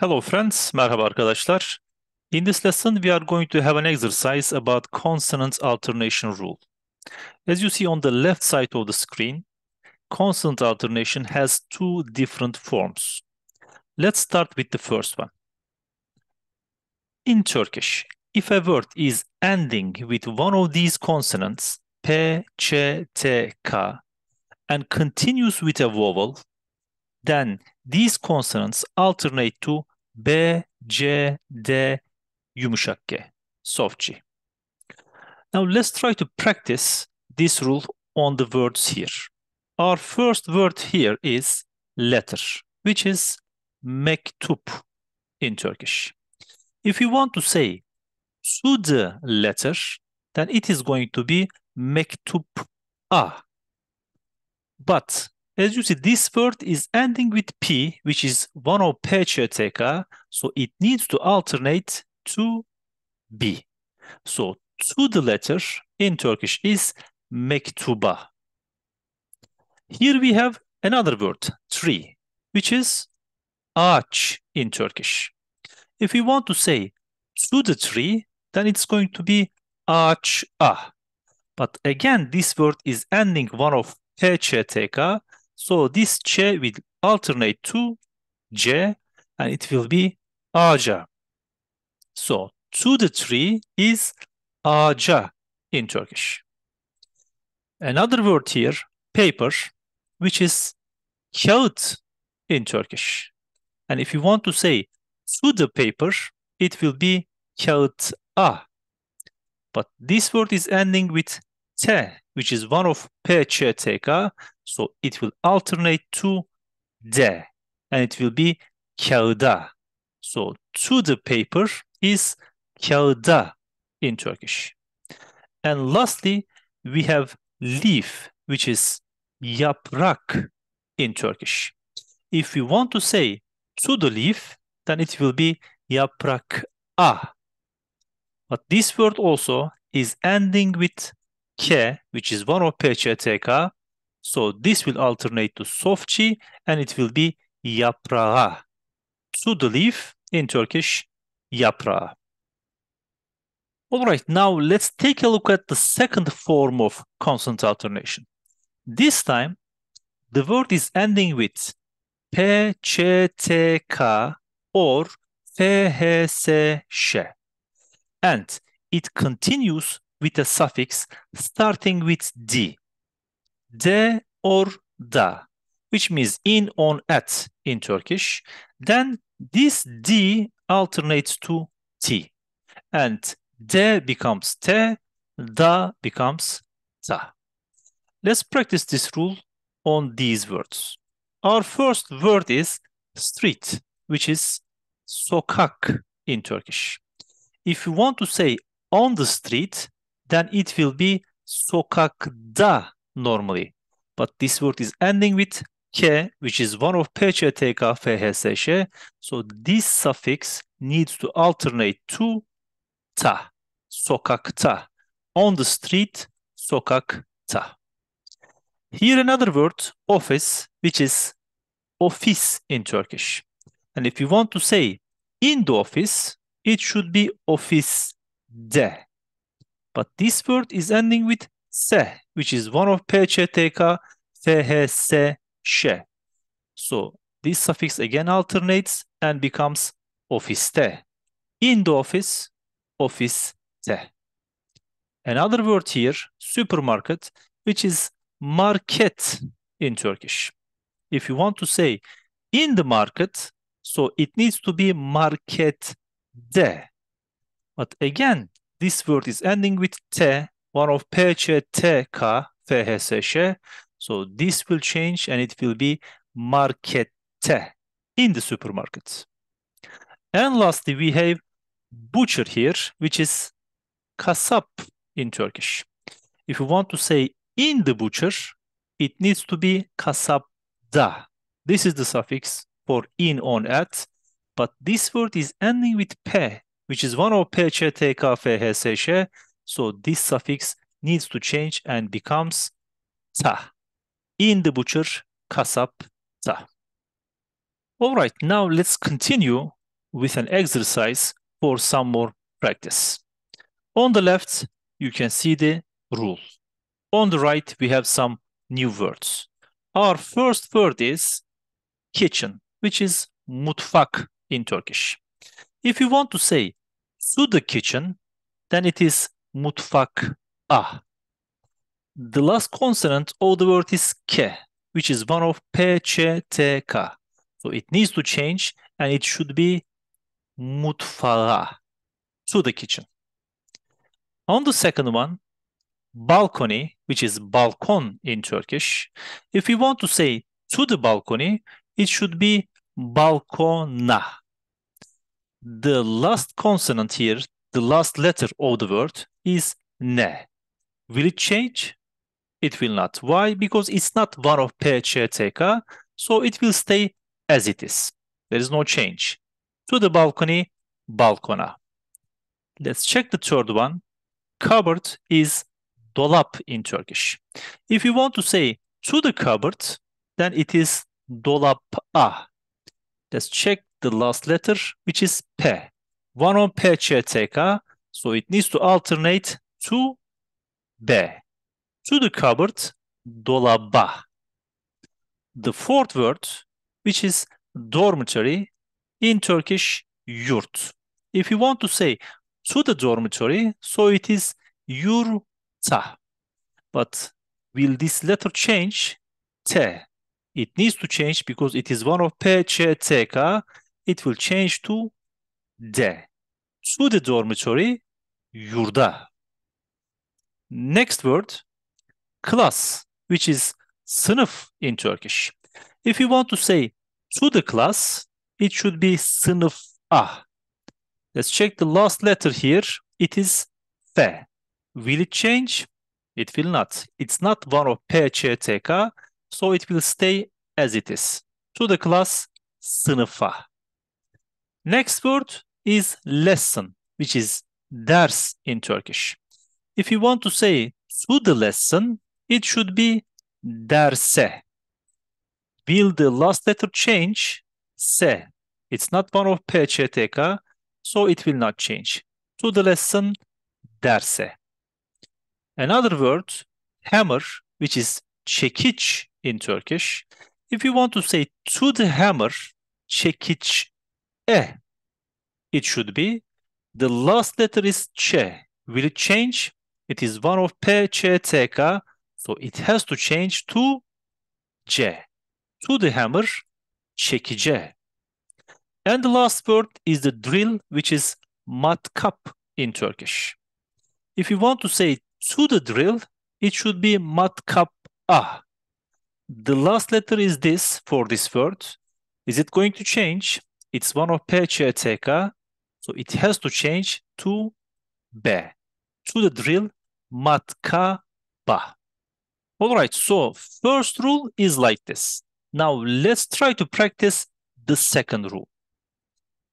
Hello friends, merhaba arkadaşlar. In this lesson we are going to have an exercise about consonant alternation rule. As you see on the left side of the screen, consonant alternation has two different forms. Let's start with the first one. In Turkish, if a word is ending with one of these consonants, p, c, t, k, and continues with a vowel, then these consonants alternate to B, J, D, yumuşak G, soft G. Now let's try to practice this rule on the words here. Our first word here is letter, which is mektup in Turkish. If you want to say to the letter, then it is going to be mektup a. But as you see, this word is ending with P, which is one of peçeteka. So it needs to alternate to B. So to the letter in Turkish is mektuba. Here we have another word, tree, which is arch in Turkish. If we want to say to the tree, then it's going to be arch a. But again, this word is ending one of peçeteka, so this Ch will alternate to J and it will be Aja. So to the tree is Aja in Turkish. Another word here, paper, which is kağıt in Turkish. And if you want to say to the paper, it will be kağıt a. But this word is ending with te which is one of PCTK. So it will alternate to de, and it will be kağıda. So to the paper is kağıda in Turkish. And lastly, we have leaf, which is yaprak in Turkish. If we want to say to the leaf, then it will be yaprak a. But this word also is ending with K, which is one of PCTK. So this will alternate to soft sofchi and it will be yaprağa. To the leaf in Turkish, yaprağa. All right, now let's take a look at the second form of consonant alternation. This time, the word is ending with P, Ç, T, K or F, H, S, Ş. And it continues with a suffix starting with D. De or da, which means in, on, at in Turkish. Then this D alternates to T. And de becomes te, da becomes ta. Let's practice this rule on these words. Our first word is street, which is sokak in Turkish. If you want to say on the street, then it will be sokakda normally. But this word is ending with k, which is one of PCTK FHSŞ. So this suffix needs to alternate to ta, sokakta. On the street, sokakta. Here another word, office, which is office in Turkish. And if you want to say in the office, it should be office de. But this word is ending with se, which is one of PCTK, se she. So this suffix again alternates and becomes ofiste. In the office, office te. Another word here, supermarket, which is market in Turkish. If you want to say in the market, so it needs to be market de. But again, this word is ending with T, one of PCH, TK, FHSH. So this will change and it will be markette in the supermarket. And lastly, we have butcher here, which is kasap in Turkish. If you want to say in the butcher, it needs to be kasapda. This is the suffix for in, on, at. But this word is ending with pe, which is one of PCH TKF HSH. So this suffix needs to change and becomes ta. In the butcher, kasap ta. All right, now let's continue with an exercise for some more practice. On the left, you can see the rule. On the right, we have some new words. Our first word is kitchen, which is mutfak in Turkish. If you want to say to the kitchen, then it is mutfak ah. The last consonant of the word is k, which is one of p, ç, t, k. So it needs to change and it should be mutfağa, to the kitchen. On the second one, balcony, which is balkon in Turkish. If you want to say to the balcony, it should be balkona the last consonant here, the last letter of the word is ne. Will it change? It will not. Why? Because it's not one of P, Ç, TK, so it will stay as it is. There is no change. To the balcony, balkona. Let's check the third one. Cupboard is dolap in Turkish. If you want to say to the cupboard, then it is dolap a. Let's check the last letter, which is P. One on P CTK, so it needs to alternate to B. To the cupboard, dolaba. The fourth word, which is dormitory, in Turkish, yurt. If you want to say to the dormitory, so it is yurta. But will this letter change? T. It needs to change because it is one of P, Ç, it will change to de. To the dormitory, yurda. Next word, class, which is sınıf in Turkish. If you want to say to the class, it should be ah. Let's check the last letter here. It is F. Will it change? It will not. It's not one of PCTK, so it will stay as it is. To the class, sınıfa. Next word is lesson, which is ders in Turkish. If you want to say to the lesson, it should be derse. Will the last letter change? Se. It's not one of PCTK, so it will not change. To the lesson, derse. Another word, hammer, which is çekiç in Turkish. If you want to say to the hammer, çekiç E. It should be the last letter is che. Will it change? It is one of teka, So it has to change to C. To the hammer, çekici. And the last word is the drill, which is matkap in Turkish. If you want to say to the drill, it should be matkap ah. The last letter is this for this word. Is it going to change? It's one of PCTK, so it has to change to B, to the drill matka ba. All right, so first rule is like this. Now let's try to practice the second rule.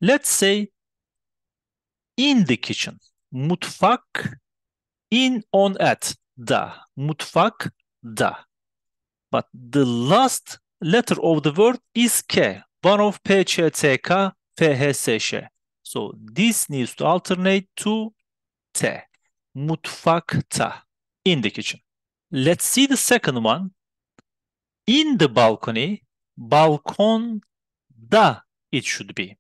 Let's say in the kitchen, mutfak, in, on, at, da, mutfak, da. But the last letter of the word is k, one of PCTK FHSŞ. So this needs to alternate to T. Mutfakta in the kitchen. Let's see the second one. In the balcony, balkon da it should be.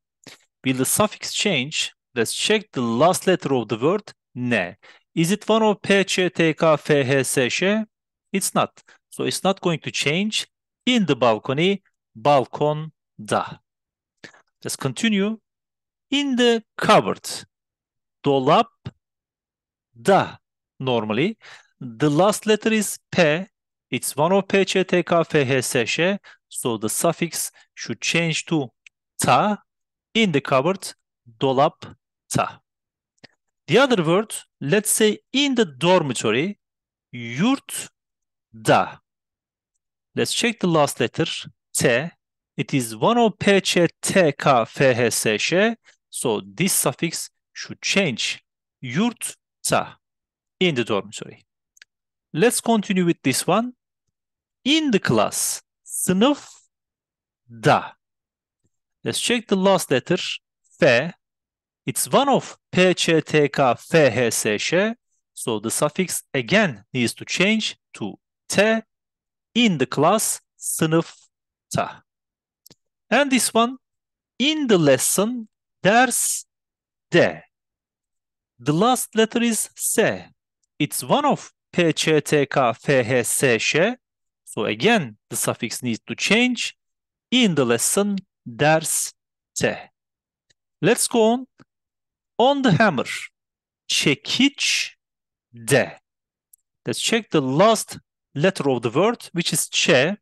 Will the suffix change? Let's check the last letter of the word ne. Is it one of P, Ç, T, K, F, H, S, Ş? It's not. So it's not going to change. In the balcony, balkon da. Let's continue. In the cupboard. Dolap da normally. The last letter is P. It's one of P, Ç, T, K, F, H, S, Ş. So the suffix should change to ta. In the cupboard, dolap ta. The other word, let's say in the dormitory, yurt da. Let's check the last letter, T. It is one of pece tk fhsş. So this suffix should change ta in the dormitory. Let's continue with this one. In the class, sınıf da. Let's check the last letter, f. It's one of PCTK FHSŞ. So the suffix again needs to change to T in the class sınıfta. And this one, in the lesson, there's de. The last letter is S. It's one of PCTK, So again, the suffix needs to change. In the lesson, there's te. Let's go on. On the hammer, çekiç de. Let's check the last letter of the word, which is ç.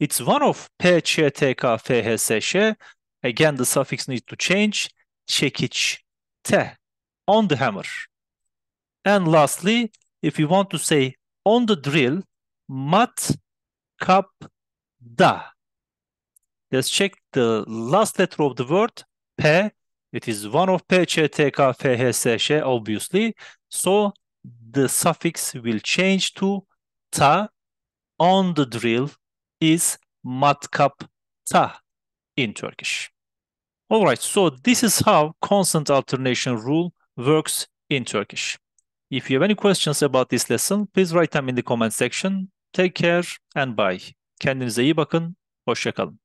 It's one of PCTK Again, the suffix needs to change. T on the hammer. And lastly, if you want to say on the drill, mat kap da. Let's check the last letter of the word P. It is one of P, Ç, T, K, F, H, S, Ş, obviously. So the suffix will change to ta on the drill is matkapta in Turkish. All right, so this is how constant alternation rule works in Turkish. If you have any questions about this lesson, please write them in the comment section. Take care and bye. Kendinize iyi bakın. Hoşçakalın.